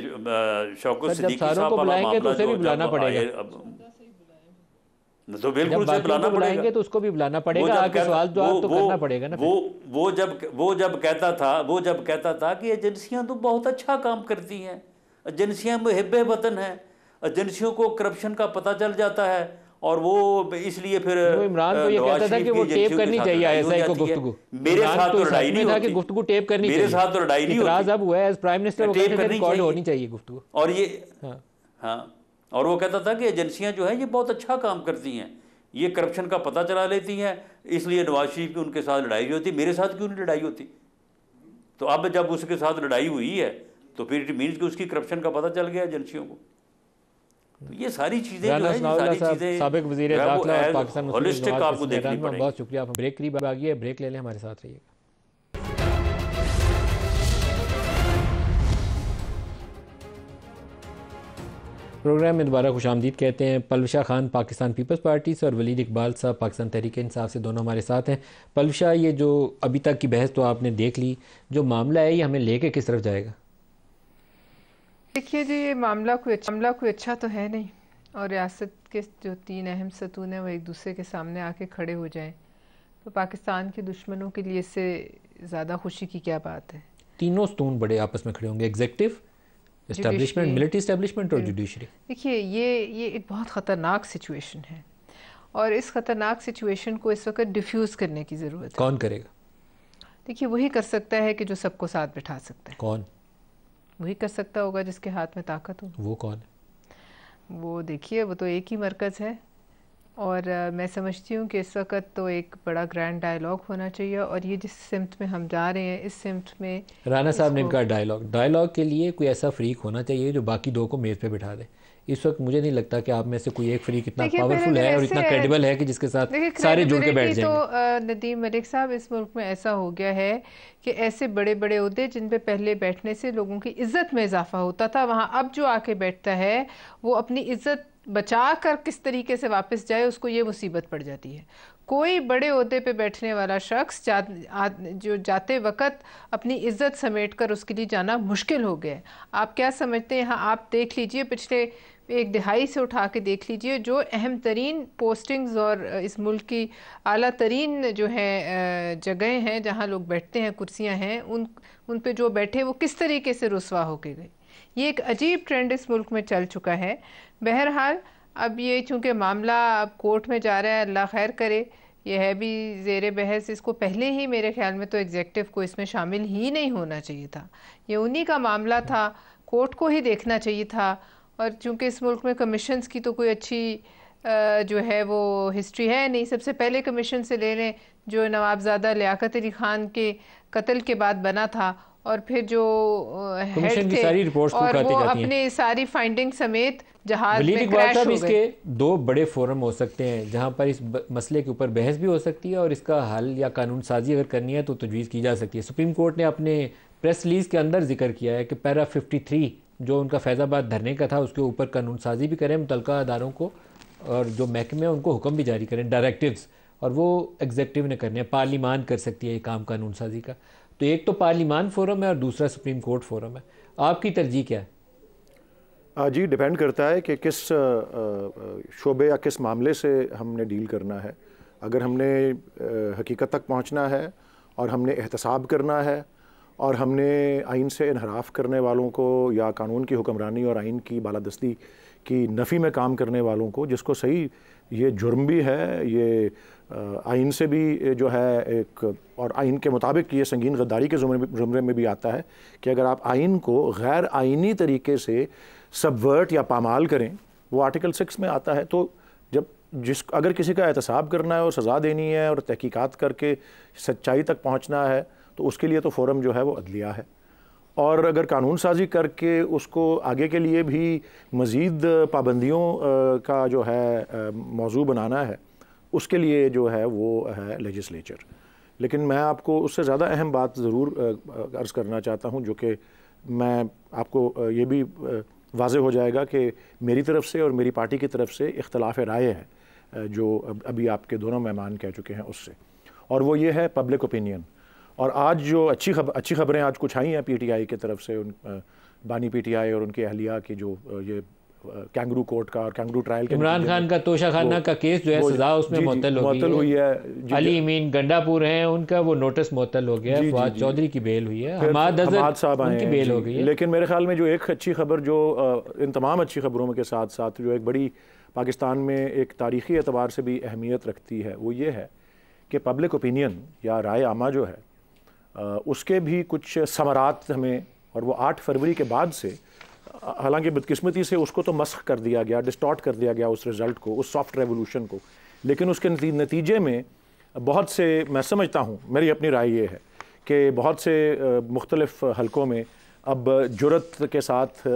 शौकत सिद्दीकी साहब वाला तो मामला जो बुलाना पड़ेगा तो, तो बिल्कुल से बुलाना पड़ेगा तो उसको भी बुलाना पड़ेगा आगे सवाल जो आप तो वो, करना पड़ेगा ना वो वो जब वो जब कहता था वो जब कहता था कि एजेंसियां तो बहुत अच्छा काम करती हैं एजेंसियां मुहब वतन है एजेंसियों को करप्शन का पता चल जाता है और वो इसलिए फिर तो इमरान तो ये कहता था कि वो टेप करनी चाहिए आईएसआई को गुफ्तगू मेरे तो साथ तो लड़ाई नहीं होती गुफ्तगू टेप करनी मेरे साथ तो लड़ाई नहीं होती अब हुआ है एज प्राइम मिनिस्टर वो टेप करनी चाहिए होनी चाहिए गुफ्तगू और ये हां हां और वो कहता था कि एजेंसियाँ जो हैं ये बहुत अच्छा काम करती हैं ये करप्शन का पता चला लेती हैं इसलिए नवाज शरीफ की उनके साथ लड़ाई होती मेरे साथ क्यों नहीं लड़ाई होती तो अब जब उसके साथ लड़ाई हुई है तो फिर इट मीन्स कि उसकी करप्शन का पता चल गया एजेंसियों को तो ये सारी चीज़ें पाकिस्तान आपको देखनी बहुत शुक्रिया आप ब्रेक करीब है ब्रेक ले लें हमारे साथ रहिएगा प्रोग्राम में दोबारा खुश आमदीद कहते हैं पलवशा खान पाकिस्तान पीपल्स पार्टी से और वलीद इकबाल साहब पाकिस्तान तहरीक इंसाफ से दोनों हमारे साथ हैं पलवशा ये जो अभी तक की बहस तो आपने देख ली जो मामला है ये हमें लेके किस तरफ जाएगा देखिए जी ये मामला कोई अच्छा मामला कोई अच्छा तो है नहीं और रियासत के जो तीन अहम सतून हैं वो एक दूसरे के सामने आके खड़े हो जाए तो पाकिस्तान के दुश्मनों के लिए इससे ज़्यादा खुशी की क्या बात है तीनों सतून बड़े आपस में खड़े होंगे एग्जेक्टिव इस्टेब्लिशमेंट मिलिट्री इस्टेब्लिशमेंट और जुडिशरी देखिए ये ये एक बहुत ख़तरनाक सिचुएशन है और इस ख़तरनाक सिचुएशन को इस वक्त डिफ्यूज़ करने की ज़रूरत है कौन करेगा देखिए वही कर सकता है कि जो सबको साथ बिठा सकता है कौन वही कर सकता होगा जिसके हाथ में ताकत हो वो कौन है वो देखिए वो तो एक ही मरकज़ है और आ, मैं समझती हूँ कि इस वक्त तो एक बड़ा ग्रैंड डायलॉग होना चाहिए और ये जिस सिमत में हम जा रहे हैं इस सिमत में राना साहब ने कहा डायलॉग डायलॉग के लिए कोई ऐसा फ्रीक होना चाहिए जो बाकी दो को मेज़ पे बिठा दे इस वक्त मुझे नहीं लगता कि आप में से कोई एक फ्रीक इतना पावरफुल है तो और इतना क्रेडिबल है कि जिसके साथ सारे जुड़ के बैठ जाए तो नदीम मलिक साहब इस मुल्क में ऐसा हो गया है कि ऐसे बड़े बड़े उहदे जिन पे पहले बैठने से लोगों की इज्जत में इजाफा होता था वहाँ अब जो आके बैठता है वो अपनी इज्जत बचा कर किस तरीके से वापस जाए उसको ये मुसीबत पड़ जाती है कोई बड़े अहदे पे बैठने वाला शख्स जा, जो जाते वक्त अपनी इज्जत समेट कर उसके लिए जाना मुश्किल हो गया है आप क्या समझते हैं हाँ आप देख लीजिए पिछले एक दिहाई से उठा के देख लीजिए जो अहम तरीन पोस्टिंग्स और इस मुल्क की अली तरीन जो है जगहें हैं जहाँ लोग बैठते हैं कुर्सियाँ हैं उन उन पर जो बैठे वो किस तरीके से रसवा होके गए ये एक अजीब ट्रेंड इस मुल्क में चल चुका है बहरहाल अब ये चूँकि मामला अब कोर्ट में जा रहा है अल्लाह खैर करे यह है भी जेर बहस इसको पहले ही मेरे ख्याल में तो एग्जेक्टिव को इसमें शामिल ही नहीं होना चाहिए था ये उन्हीं का मामला था कोर्ट को ही देखना चाहिए था और चूँकि इस मुल्क में कमीशन की तो कोई अच्छी जो है वो हिस्ट्री है नहीं सबसे पहले कमीशन से ले लें जो नवाबजादा लियाकत अली ख़ान के कत्ल के बाद बना था और फिर जो हेड थे सारी और वो अपने सारी फाइंडिंग समेत जहाज में क्रैश हो इसके दो बड़े फोरम हो सकते हैं जहां पर इस मसले के ऊपर बहस भी हो सकती है और इसका हल या कानून साजी अगर करनी है तो तजवीज़ की जा सकती है सुप्रीम कोर्ट ने अपने प्रेस रिलीज के अंदर जिक्र किया है कि पैरा फिफ्टी जो उनका फैज़ाबाद धरने का था उसके ऊपर कानून साजी भी करें मुतल अदारों को और जो महकमे उनको हुक्म भी जारी करें डायरेक्टिव्स और वो एग्जेक्टिव ने करने हैं कर सकती है ये काम कानून साजी का तो एक तो पार्लिमान फोरम है और दूसरा सुप्रीम कोर्ट फोरम है आपकी तरजीह क्या है जी डिपेंड करता है कि किस शोबे या किस मामले से हमने डील करना है अगर हमने हकीकत तक पहुंचना है और हमने एहतसाब करना है और हमने आइन से इनहराफ करने वालों को या कानून की हुक्मरानी और आइन की बालादस्ती की नफ़ी में काम करने वालों को जिसको सही ये जुर्म भी है ये आइन से भी जो है एक और आइन के मुताबिक ये संगीन गद्दारी के ज़ुमरे में भी आता है कि अगर आप आइन को गैर आइनी तरीके से सबवर्ट या पामाल करें वो आर्टिकल सिक्स में आता है तो जब जिस अगर किसी का एहतसाब करना है और सज़ा देनी है और तहकीकात करके सच्चाई तक पहुँचना है तो उसके लिए तो फोरम जो है वो अदलिया है और अगर कानून साजी करके उसको आगे के लिए भी मज़ीद पाबंदियों का जो है मौजू बनाना है उसके लिए जो है वो है लेजिस्लेचर लेकिन मैं आपको उससे ज़्यादा अहम बात ज़रूर अर्ज़ करना चाहता हूँ जो कि मैं आपको ये भी वाज हो जाएगा कि मेरी तरफ से और मेरी पार्टी की तरफ से इख्तलाफ राय है जो अभी आपके दोनों मेहमान कह चुके हैं उससे और वो ये है पब्लिक ओपिनियन और आज जो अच्छी खबर अच्छी खबरें आज कुछ आई हैं पीटीआई की तरफ से उन बानी पीटीआई और उनकी अहलिया की जो ये कैंगरू कोर्ट का और कैंगरू ट्रायल इमरान खान का तोशाखाना का केस जो है सजा उसमें मुतल हुई है अली अमीन गंडापुर हैं उनका वो नोटिस मुतल हो गया फवाद चौधरी की बेल हुई है हमाद साहब आए बेल हो गई लेकिन मेरे ख्याल में जो एक अच्छी खबर जो इन तमाम अच्छी खबरों के साथ साथ जो एक बड़ी पाकिस्तान में एक तारीखी एतबार से भी अहमियत रखती है वो ये है कि पब्लिक ओपिनियन या राय आमा जो है उसके भी कुछ समरात हमें और वो आठ फरवरी के बाद से हालांकि बदकिस्मती से उसको तो मस्क कर दिया गया डिस्टॉर्ट कर दिया गया उस रिज़ल्ट को उस सॉफ्ट रेवोल्यूशन को लेकिन उसके नतीजे में बहुत से मैं समझता हूँ मेरी अपनी राय ये है कि बहुत से मुख्तलफ़ हलकों में अब जुरत के साथ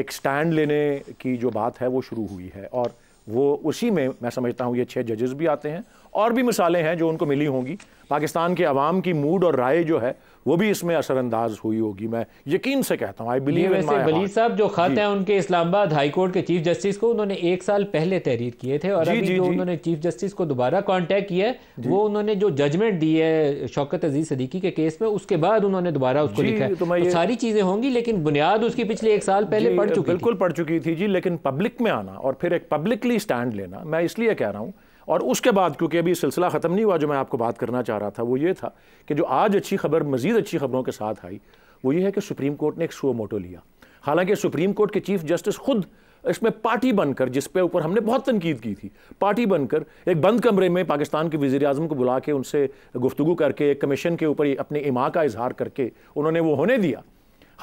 एक स्टैंड लेने की जो बात है वो शुरू हुई है और वो उसी में मैं समझता हूँ ये छः जजेस भी आते हैं और भी मिसालें हैं जो उनको मिली होंगी पाकिस्तान के आवाम की मूड और राय जो है वो भी इसमें असरअंदाज हुई होगी मैं यकीन से कहता हूँ आई बिलीव इन बली साहब जो खत है उनके इस्लामाबाद हाईकोर्ट के चीफ जस्टिस को उन्होंने एक साल पहले तहरीर किए थे और जी, अभी जी, जो जी. उन्होंने चीफ जस्टिस को दोबारा कॉन्टेक्ट किया है वो उन्होंने जो जजमेंट दी है शौकत अजीज सदीकी के केस में उसके बाद उन्होंने दोबारा उसको लिखा है तो, तो सारी चीज़ें होंगी लेकिन बुनियाद उसकी पिछले एक साल पहले पड़ चुकी बिल्कुल पड़ चुकी थी जी लेकिन पब्लिक में आना और फिर एक पब्लिकली स्टैंड लेना मैं इसलिए कह रहा हूँ और उसके बाद क्योंकि अभी सिलसिला ख़त्म नहीं हुआ जो मैं आपको बात करना चाह रहा था वो ये था कि जो आज अच्छी खबर मज़ीद अच्छी खबरों के साथ आई वो ये है कि सुप्रीम कोर्ट ने एक सो मोटो लिया हालांकि सुप्रीम कोर्ट के चीफ जस्टिस खुद इसमें पार्टी बनकर जिस पे ऊपर हमने बहुत तनकीद की थी पार्टी बनकर एक बंद कमरे में पाकिस्तान के वज़ी अजम को बुला के उनसे गुफ्तु करके एक कमीशन के ऊपर अपने इमा का इजहार करके उन्होंने वो होने दिया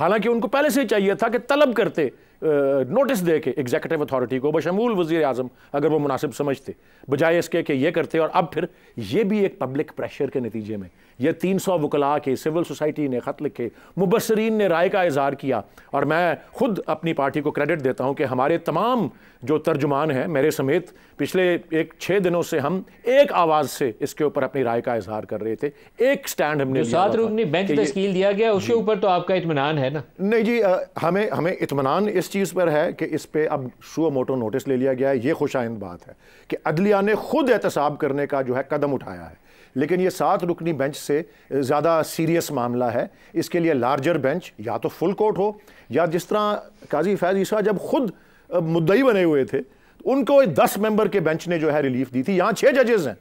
हालांकि उनको पहले से चाहिए था कि तलब करते नोटिस दे के एग्जीक्यूटिव अथॉरिटी को बशमूल वजी अजम अगर वो मुनासिब समझते बजाय इसके कि ये करते और अब फिर ये भी एक पब्लिक प्रेशर के नतीजे में यह तीन सौ वकला के सिविल सोसाइटी ने ख़त लिखे मुबसरीन ने राय का इजहार किया और मैं खुद अपनी पार्टी को क्रेडिट देता हूँ कि हमारे तमाम जो तर्जुमान हैं मेरे समेत पिछले एक छः दिनों से हम एक आवाज़ से इसके ऊपर अपनी राय का इजहार कर रहे थे एक स्टैंड हमने बेंच तश्कील दिया गया उसके ऊपर तो आपका इतमान है ना नहीं जी हमें हमें इतमान इस चीज़ पर है कि इस पर अब शुआ मोटो नोटिस ले लिया गया है ये खुश आइंद बात है कि अदलिया ने खुद एहतसाब करने का जो है कदम उठाया है लेकिन ये सात रुकनी बेंच से ज़्यादा सीरियस मामला है इसके लिए लार्जर बेंच या तो फुल कोर्ट हो या जिस तरह काजी फैज़ ईसा जब खुद मुद्दई बने हुए थे तो उनको दस मेंबर के बेंच ने जो है रिलीफ दी थी यहाँ छः जजेज़ हैं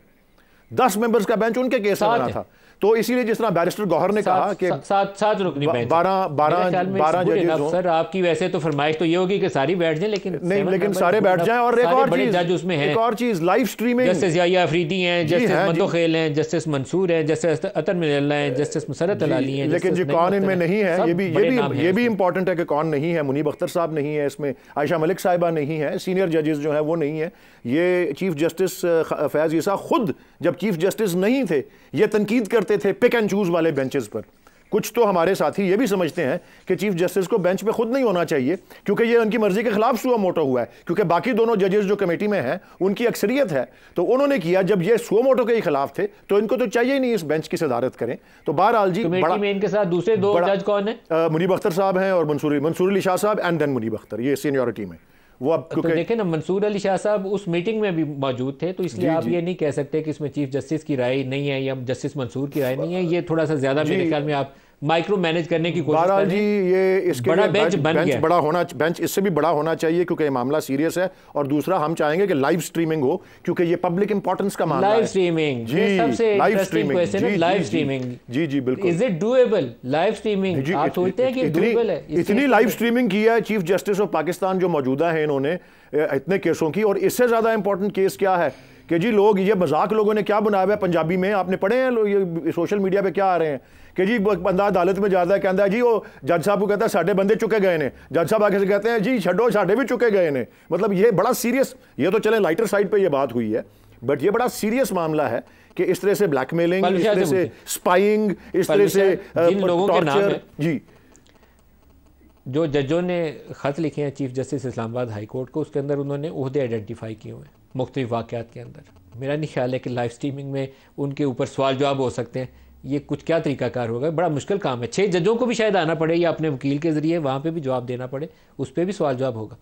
दस मेंबर्स का बेंच उनके केस आ रहा था तो इसीलिए जिस तरह बैरिस्टर गौहर ने कहा कि साथ सात रुकनी बारह बारह बारह जजेस सर आपकी वैसे तो फरमाइश तो ये होगी कि सारी बैठ जाए लेकिन नहीं लेकिन सारे बैठ जाए और एक और चीज जज उसमें एक और चीज live streaming justice Yahya Afridi हैं जस्टिस मंदोखेल हैं जस्टिस मंसूर हैं जस्टिस अतर मिल्ला हैं जस्टिस मुसरत अलाली हैं लेकिन जी कौन इनमें नहीं है ये भी ये भी ये भी इंपॉर्टेंट है कि कौन नहीं है मुनीब अख्तर साहब नहीं है इसमें आयशा मलिक साहिबा नहीं है सीनियर जजेस जो है वो नहीं है ये चीफ जस्टिस फैज़ ईसा खुद जब चीफ जस्टिस नहीं थे ये तनकीद करते करते थे पिक एंड चूज वाले बेंचेस पर कुछ तो हमारे साथी ये भी समझते हैं कि चीफ जस्टिस को बेंच पे खुद नहीं होना चाहिए क्योंकि ये उनकी मर्जी के खिलाफ सुअ मोटो हुआ है क्योंकि बाकी दोनों जजेस जो कमेटी में हैं उनकी अक्सरियत है तो उन्होंने किया जब ये सुअ मोटो के खिलाफ थे तो इनको तो चाहिए ही नहीं इस बेंच की सदारत करें तो बहरहाल जी बड़ा, में इनके साथ दूसरे दो जज कौन है मुनीब अख्तर साहब हैं और मंसूरी मंसूर अली शाह साहब एंड देन मुनीब अख्तर ये सीनियोरिटी में वो अब तो देखे ना मंसूर अली शाह साहब उस मीटिंग में भी मौजूद थे तो इसलिए आप ये नहीं कह सकते कि इसमें चीफ जस्टिस की राय नहीं है या जस्टिस मंसूर की राय नहीं है ये थोड़ा सा ज्यादा मेरे ख्याल में आप माइक्रो मैनेज करने की कोशिश कर जी ये इसके बड़ा बेंच, बेंच बन बेंच गया बड़ा होना बेंच इससे भी बड़ा होना चाहिए क्योंकि ये मामला सीरियस है और दूसरा हम चाहेंगे कि लाइव स्ट्रीमिंग हो क्योंकि ये पब्लिक इंपॉर्टेंस का मामला लाइव स्ट्रीमिंग जी सबसे लाइव स्ट्रीमिंग क्वेश्चन है लाइव स्ट्रीमिंग जी जी बिल्कुल is it doable live streaming आप सोचते हैं कि डूएबल है इतनी लाइव स्ट्रीमिंग किया है चीफ जस्टिस ऑफ पाकिस्तान जो मौजूदा है इन्होंने इतने केसों की और इससे ज्यादा इंपॉर्टेंट केस क्या है कि जी लोग ये मजाक लोगों ने क्या बनाया हुआ है पंजाबी में आपने पढ़े हैं लोग ये सोशल मीडिया पे क्या आ रहे हैं कि जी बंदा अदालत में जाता है कहता है जी वो जज साहब को कहता है साढ़े बंदे चुके गए ने जज साहब आगे से कहते हैं जी छो साढ़े भी चुके गए ने मतलब ये बड़ा सीरियस ये तो चले लाइटर साइड पर यह बात हुई है बट ये बड़ा सीरियस मामला है कि इस तरह से ब्लैकमेलिंग इस तरह से स्पाइंग इस तरह से टॉर्चर जी जो जजों ने ख़त लिखे हैं chief justice Islamabad high court को उसके अंदर उन्होंने उहदे आइडेंटिफाई किए हुए हैं मुख्तु वाक़ात के अंदर मेरा नहीं ख्याल है कि लाइव स्ट्रीमिंग में उनके ऊपर सवाल जवाब हो सकते हैं ये कुछ क्या तरीकाकार होगा बड़ा मुश्किल काम है छः जजों को भी शायद आना पड़े या अपने वकील के ज़रिए वहाँ पर भी जवाब देना पड़े उस पर भी सवाल जवाब होगा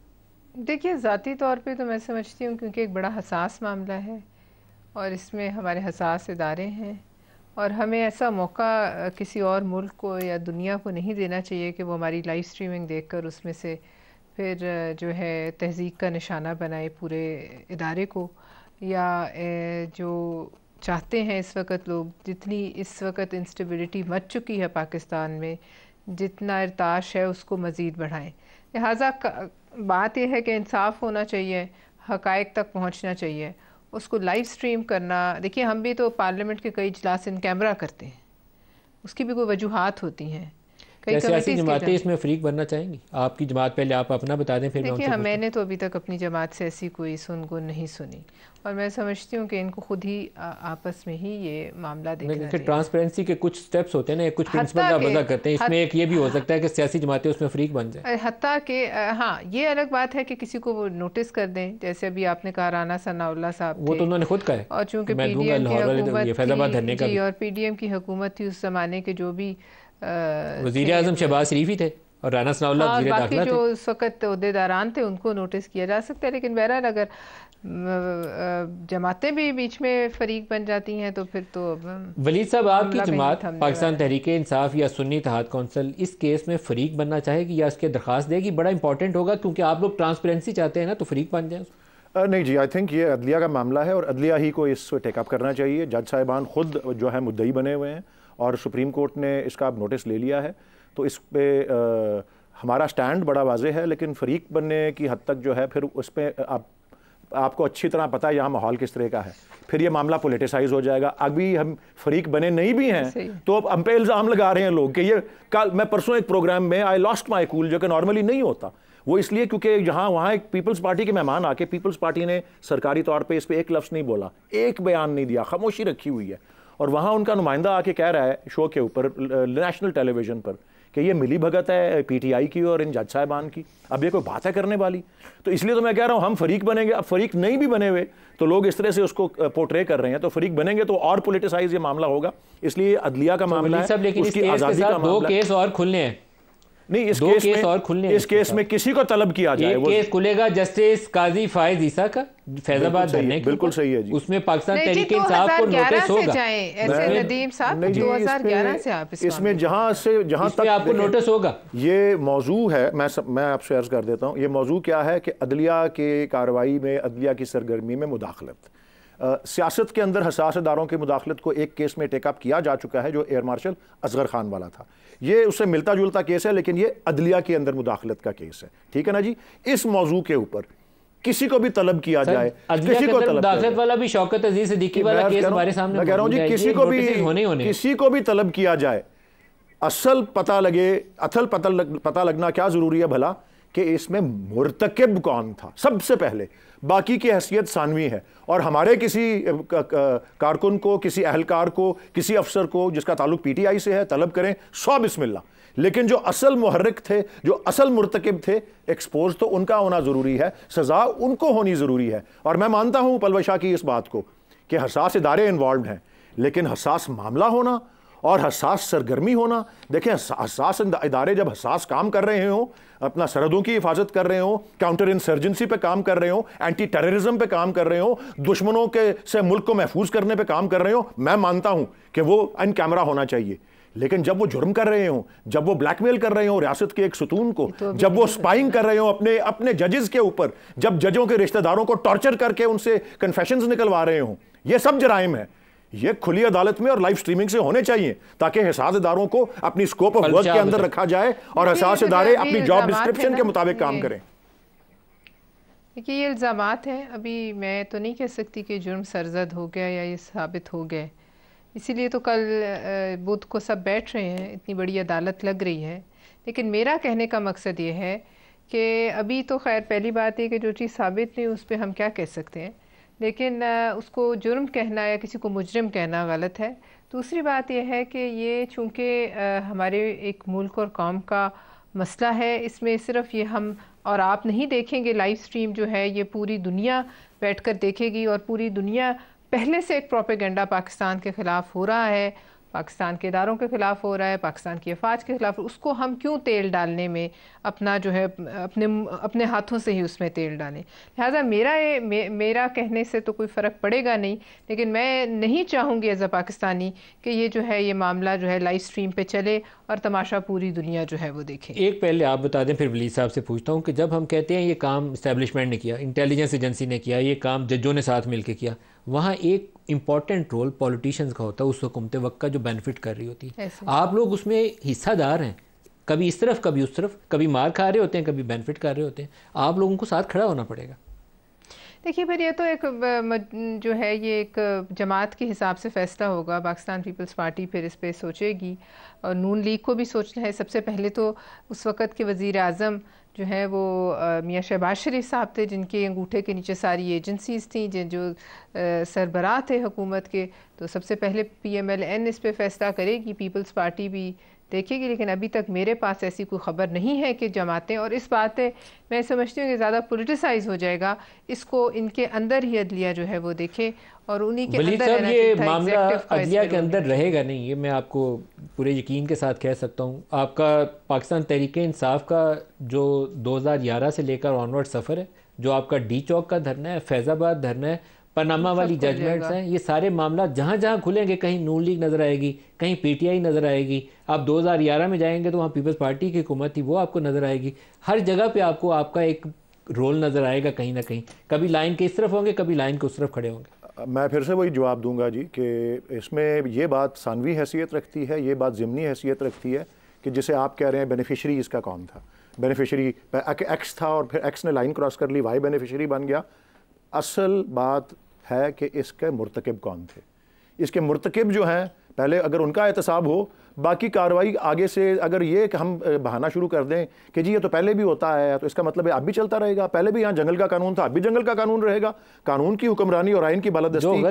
देखिए ज़ाती तौर पर तो मैं समझती हूँ क्योंकि एक बड़ा हसास मामला है और इसमें हमारे हसास इदारे हैं और हमें ऐसा मौका किसी और मुल्क को या दुनिया को नहीं देना चाहिए कि वो हमारी लाइव स्ट्रीमिंग देखकर उसमें से फिर जो है तहजीब का निशाना बनाए पूरे इदारे को या जो चाहते हैं इस वक्त लोग जितनी इस वक्त इंस्टेबिलिटी मच चुकी है पाकिस्तान में जितना अरताश है उसको मज़ीद बढ़ाएं लिहाजा बात यह है कि इंसाफ होना चाहिए हकायक तक पहुँचना चाहिए उसको लाइव स्ट्रीम करना देखिए हम भी तो पार्लियामेंट के कई इजलास इन कैमरा करते हैं उसकी भी कोई वजूहत होती हैं कई ऐसी जमातें इसमें फ्रीक बनना चाहेंगी आपकी जमात पहले आप अपना बता दें फिर देखिए हाँ मैंने तो अभी तक अपनी जमात से ऐसी कोई सुन को नहीं सुनी और मैं समझती हूँ कि इनको खुद ही आपस में ही ये मामला देखना ट्रांसपेरेंसी के कुछ स्टेप्स होते हैं ना कुछ प्रिंसिपल वजह करते हैं इसमें एक ये भी हो सकता है कि सियासी जमातें उसमें फ्रीक बन जाए हती के हाँ ये अलग बात है कि किसी को वो नोटिस कर दें जैसे अभी आपने कहा राना सनाउल्ला साहब वो तो उन्होंने खुद कहा और चूँकि पी डी एम की हुकूमत और पी डी एम की हुकूमत थी उस जमाने के जो भी वजीर अजम शहबाज शरीफ ही थे और राना सना हाँ, बाकी जो उस वक्त अहदेदारान थे उनको नोटिस किया जा सकता है लेकिन बहरहाल अगर जमातें भी बीच में फरीक बन जाती हैं तो फिर तो वलीद साहब आपकी जमात पाकिस्तान तहरीक इंसाफ या सुन्नी तहत कौंसल इस केस में फरीक बनना चाहेगी या उसके दरख्वास्त देगी बड़ा इंपॉर्टेंट होगा क्योंकि आप लोग ट्रांसपेरेंसी चाहते हैं ना तो फरीक बन जाए नहीं जी आई थिंक ये अदलिया का मामला है और अदलिया ही को इस टेकअप करना चाहिए जज साहिबान खुद जो है मुद्दई बने हुए हैं और सुप्रीम कोर्ट ने इसका अब नोटिस ले लिया है तो इस पर हमारा स्टैंड बड़ा वाजे है लेकिन फरीक बनने की हद तक जो है फिर उस पर आप आपको अच्छी तरह पता है यहाँ माहौल किस तरह का है फिर ये मामला पोलिटिसाइज हो जाएगा अभी हम फरीक बने नहीं भी हैं तो अब हम पे इल्ज़ाम लगा रहे हैं लोग कि ये कल मैं परसों एक प्रोग्राम में आई लॉस्ट माई कूल जो कि नॉर्मली नहीं होता वो इसलिए क्योंकि यहाँ वहाँ एक पीपल्स पार्टी के मेहमान आके पीपल्स पार्टी ने सरकारी तौर पे इस पर एक लफ्ज़ नहीं बोला एक बयान नहीं दिया खामोशी रखी हुई है और वहाँ उनका नुमाइंदा आके कह रहा है शो के ऊपर नेशनल टेलीविज़न पर कि ये मिली भगत है पीटीआई की और इन जज साहबान की अब ये कोई बात है करने वाली तो इसलिए तो मैं कह रहा हूँ हम फरीक बनेंगे अब फरीक नहीं भी बने हुए तो लोग इस तरह से उसको पोर्ट्रे कर रहे हैं तो फरीक बनेंगे तो और पोलिटिसाइज ये मामला होगा इसलिए अदलिया का अच्छा, मामला है उसकी आज़ादी का दो केस और खुलने हैं नहीं इस केस, केस में और खुलने इस केस में किसी को तलब किया जाए एक केस खुलेगा जस्टिस काजी फायज ईसा का फैजाबाद धरने बिल्कुल सही है जी उसमें पाकिस्तान तहरीके इंसाफ को नोटिस होगा ऐसे नदीम साहब 2011 से आप इसमें जहां से जहां तक आपको नोटिस होगा ये मौजू है मैं मैं आपसे अर्ज कर देता हूं ये मौजू क्या है कि अदलिया के कार्रवाई में अदलिया की सरगर्मी में मुदाखलत सियासत के अंदर हसासदारों की मुदाखलत को एक केस में टेकअप किया जा चुका है जो एयर मार्शल असगर खान वाला था ये उससे मिलता जुलता केस है लेकिन ये अदलिया के अंदर मुदाखलत का केस है ठीक है ना जी इस मौजू के ऊपर किसी को भी तलब किया जाए किसी को तलब वाला भी शौकत अजीज सिद्दीकी वाला केस हमारे सामने मैं कह रहा हूं जी किसी को भी किसी को भी तलब किया जाए असल पता लगे अथल पता लगना क्या ज़रूरी है भला कि इसमें मुरतकब कौन था सबसे पहले बाकी की हैसियत सानवी है और हमारे किसी कारकुन को किसी अहलकार को किसी अफसर को जिसका ताल्लुक पीटीआई से है तलब करें सौ बिस्मिल्ला लेकिन जो असल महरक थे जो असल मुरतकब थे एक्सपोज तो उनका होना ज़रूरी है सज़ा उनको होनी ज़रूरी है और मैं मानता हूँ पलवशाह की इस बात को कि हसास इदारे इन्वॉल्व हैं लेकिन हसास मामला होना और हसास सरगर्मी होना देखें हसास इदारे जब हसास काम कर रहे हों अपना सरहदों की हिफाजत कर रहे हो काउंटर इंसर्जेंसी पे काम कर रहे हो एंटी टेररिज्म पे काम कर रहे हो दुश्मनों के से मुल्क को महफूज करने पे काम कर रहे हो मैं मानता हूं कि वो अन कैमरा होना चाहिए लेकिन जब वो जुर्म कर रहे हो जब वो ब्लैकमेल कर रहे हो रियासत के एक सुतून को तो जब वो स्पाइंग कर रहे हो अपने अपने जजेस के ऊपर जब जजों के रिश्तेदारों को टॉर्चर करके उनसे कन्फेशन निकलवा रहे हो ये सब जराइम है ये खुली अदालत में और लाइव स्ट्रीमिंग से होने चाहिए ताकि हिसाजदारों को अपनी स्कोप ऑफ वर्क के अंदर रखा जाए और हिसाजदारे अपनी जॉब डिस्क्रिप्शन के मुताबिक काम करें देखिए ये इल्ज़ाम हैं अभी मैं तो नहीं कह सकती कि जुर्म सरजद हो गया या ये साबित हो गए इसीलिए तो कल बुध को सब बैठ रहे हैं इतनी बड़ी अदालत लग रही है लेकिन मेरा कहने का मकसद ये है कि अभी तो खैर पहली बात है कि जो चीज़ साबित नहीं उस पर हम क्या कह सकते हैं लेकिन उसको जुर्म कहना या किसी को मुजरम कहना गलत है दूसरी बात यह है कि ये चूँकि हमारे एक मुल्क और कौम का मसला है इसमें सिर्फ ये हम और आप नहीं देखेंगे लाइव स्ट्रीम जो है ये पूरी दुनिया बैठकर देखेगी और पूरी दुनिया पहले से एक प्रोपेगेंडा पाकिस्तान के ख़िलाफ़ हो रहा है पाकिस्तान के इदारों के ख़िलाफ़ हो रहा है पाकिस्तान की अफवाज के ख़िलाफ़ उसको हम क्यों तेल डालने में अपना जो है अपने अपने हाथों से ही उसमें तेल डालें लिहाजा मेरा ये मे, मेरा कहने से तो कोई फ़र्क पड़ेगा नहीं लेकिन मैं नहीं चाहूँगी एज़ अ पाकिस्तानी कि ये जो है ये मामला जो है लाइव स्ट्रीम पर चले और तमाशा पूरी दुनिया जो है वो देखे एक पहले आप बता दें फिर वली साहब से पूछता हूँ कि जब हम कहते हैं ये काम इस्टेबलिशमेंट ने किया इंटेलिजेंस एजेंसी ने किया ये काम जजों ने साथ के किया वहाँ एक इम्पॉर्टेंट रोल पॉलिटिशियंस का होता है उस हुकूमत वक्त का जो बेनिफिट कर रही होती है आप लोग उसमें हिस्सादार हैं कभी इस तरफ कभी उस तरफ कभी मार खा रहे होते हैं कभी बेनिफिट कर रहे होते हैं आप लोगों को साथ खड़ा होना पड़ेगा देखिए फिर ये तो एक जो है ये एक जमात के हिसाब से फैसला होगा पाकिस्तान पीपल्स पार्टी फिर इस पर सोचेगी और नून लीग को भी सोचना है सबसे पहले तो उस वक़्त के वज़ी अजम जो है वो मियाँ शहबाज शरीफ साहब थे जिनके अंगूठे के नीचे सारी एजेंसीज़ थी जिन जो सरबरा थे हुकूमत के तो सबसे पहले पी एम एल एन इस पर फैसला करेगी पीपल्स पार्टी भी देखेगी लेकिन अभी तक मेरे पास ऐसी कोई ख़बर नहीं है कि जमातें और इस बात मैं समझती हूँ कि ज़्यादा पोलिटिसाइज हो जाएगा इसको इनके अंदर ही अदलिया जो है वो देखे और उन्हीं के अंदर ये मामला अदलिया के अंदर रहेगा नहीं ये मैं आपको पूरे यकीन के साथ कह सकता हूँ आपका पाकिस्तान तहरीक इंसाफ का जो ग्यारह से लेकर ऑनवर्ड सफ़र है जो आपका डी चौक का धरना है फैज़ाबाद धरना है पनामा वाली जजमेंट्स हैं ये सारे मामला जहाँ जहाँ खुलेंगे कहीं नून लीग नज़र आएगी कहीं पीटीआई नज़र आएगी आप 2011 में जाएंगे तो वहाँ पीपल्स पार्टी की हुकूमत थी वो आपको नज़र आएगी हर जगह पे आपको आपका एक रोल नज़र आएगा कहीं ना कहीं कभी लाइन के इस तरफ होंगे कभी लाइन के उस तरफ खड़े होंगे मैं फिर से वही जवाब दूंगा जी कि इसमें ये बात सानवी हैसियत रखती है ये बात ज़मनी हैसियत रखती है कि जिसे आप कह रहे हैं बेनिफिशरी इसका कौन था बेनिफिशरी एक्स था और फिर एक्स ने लाइन क्रॉस कर ली वाई बेनिफिशरी बन गया असल बात है कि इसके मरतकब कौन थे इसके मरतकब जो हैं पहले अगर उनका एहतसाब हो बाकी कार्रवाई आगे से अगर ये कि हम बहाना शुरू कर दें कि जी ये तो पहले भी होता है तो इसका मतलब है अब भी चलता रहेगा पहले भी यहाँ जंगल का कानून था अब भी जंगल का कानून रहेगा कानून की हुक्मरानी और आइन की बलदस्ती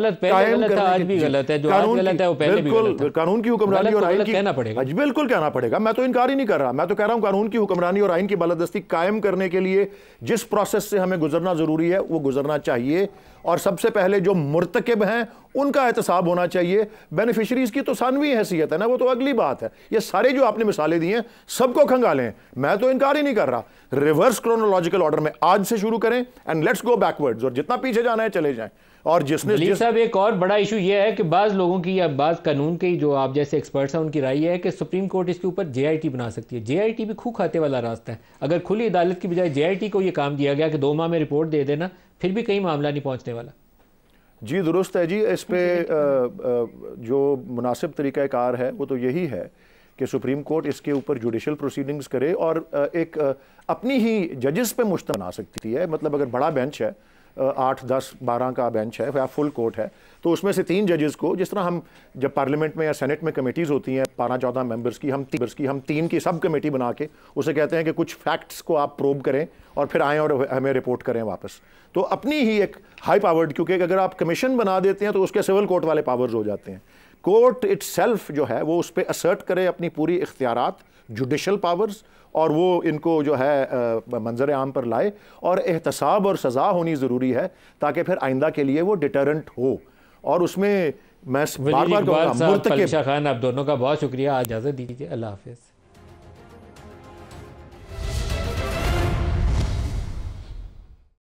बिल्कुल कानून की हुक्मरानी और तो आइन बिल्कुल कहना पड़ेगा मैं तो इनकार ही नहीं कर रहा मैं तो कह रहा हूँ कानून की हुक्मरानी और आइन की बलदस्ती कायम करने के लिए जिस प्रोसेस से हमें गुजरना ज़रूरी है वो गुजरना चाहिए और सबसे पहले जो मुरतकब हैं उनका एहतसाब होना चाहिए बेनिफिशरीज़ की तो सानवी हैसियत है ना वो तो अगली बात है ये सारे जो आपने मिसालें दी हैं सबको खंगालें मैं तो इनकार ही नहीं कर रहा रिवर्स क्रोनोलॉजिकल ऑर्डर में आज से शुरू करें एंड लेट्स गो बैकवर्ड्स और जितना पीछे जाना है चले जाएं और जिसने जिस... साहब एक और बड़ा इशू यह है कि बाज लोगों की या बाज कानून के जो आप जैसे एक्सपर्ट्स हैं उनकी राय यह है कि सुप्रीम कोर्ट इसके ऊपर जे बना सकती है जे भी खूब खाते वाला रास्ता है अगर खुली अदालत की बजाय जे को यह काम दिया गया कि दो माह में रिपोर्ट दे देना फिर भी कहीं मामला नहीं पहुंचने वाला जी दुरुस्त है जी इस पर जो मुनासिब तरीक़ाकार है वो तो यही है कि सुप्रीम कोर्ट इसके ऊपर जुडिशल प्रोसीडिंग्स करे और एक अपनी ही जजेस पे मुश्तम आ सकती है मतलब अगर बड़ा बेंच है आठ दस बारह का बेंच है या फुल कोर्ट है तो उसमें से तीन जजेस को जिस तरह हम जब पार्लियामेंट में या सेनेट में कमेटीज़ होती हैं बारह चौदह मेंबर्स की हम तीन की हम तीन की सब कमेटी बना के उसे कहते हैं कि कुछ फैक्ट्स को आप प्रोब करें और फिर आएँ और हमें रिपोर्ट करें वापस तो अपनी ही एक हाई पावर्ड क्योंकि अगर आप कमीशन बना देते हैं तो उसके सिविल कोर्ट वाले पावर्स हो जाते हैं कोर्ट इट्सल्फ जो है वो उस पर असर्ट करे अपनी पूरी इख्तियार जुडिशल पावर्स और वो इनको जो है मंजर आम पर लाए और एहतसाब और सज़ा होनी ज़रूरी है ताकि फिर आइंदा के लिए वो डिटरेंट हो और उसमें मैं बार बार कहूँगा मुर्तकब खान आप दोनों का बहुत शुक्रिया इजाज़त दीजिए अल्लाह हाफिज़